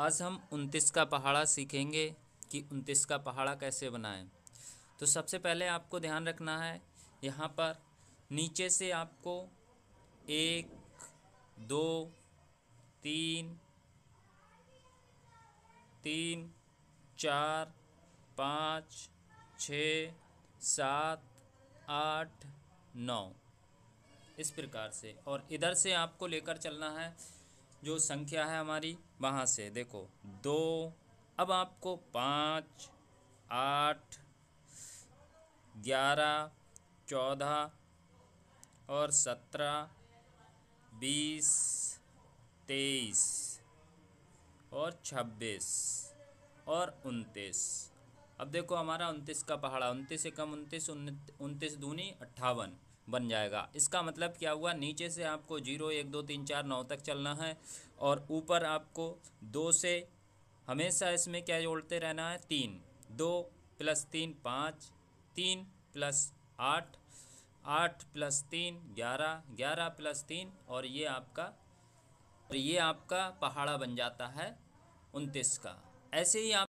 आज हम उनतीस का पहाड़ा सीखेंगे कि उनतीस का पहाड़ा कैसे बनाएं तो सबसे पहले आपको ध्यान रखना है यहाँ पर नीचे से आपको एक दो तीन तीन चार पाँच छ सात आठ नौ इस प्रकार से और इधर से आपको लेकर चलना है जो संख्या है हमारी वहाँ से देखो दो अब आपको पाँच आठ ग्यारह चौदह और सत्रह बीस तेईस और छब्बीस और उनतीस अब देखो हमारा उनतीस का पहाड़ा उनतीस से कम उनतीस उनतीस दूनी अट्ठावन बन जाएगा इसका मतलब क्या हुआ नीचे से आपको जीरो एक दो तीन चार नौ तक चलना है और ऊपर आपको दो से हमेशा इसमें क्या जोड़ते रहना है तीन दो प्लस तीन पाँच तीन प्लस आठ आठ प्लस तीन ग्यारह ग्यारह प्लस तीन और ये आपका और ये आपका पहाड़ा बन जाता है उनतीस का ऐसे ही आप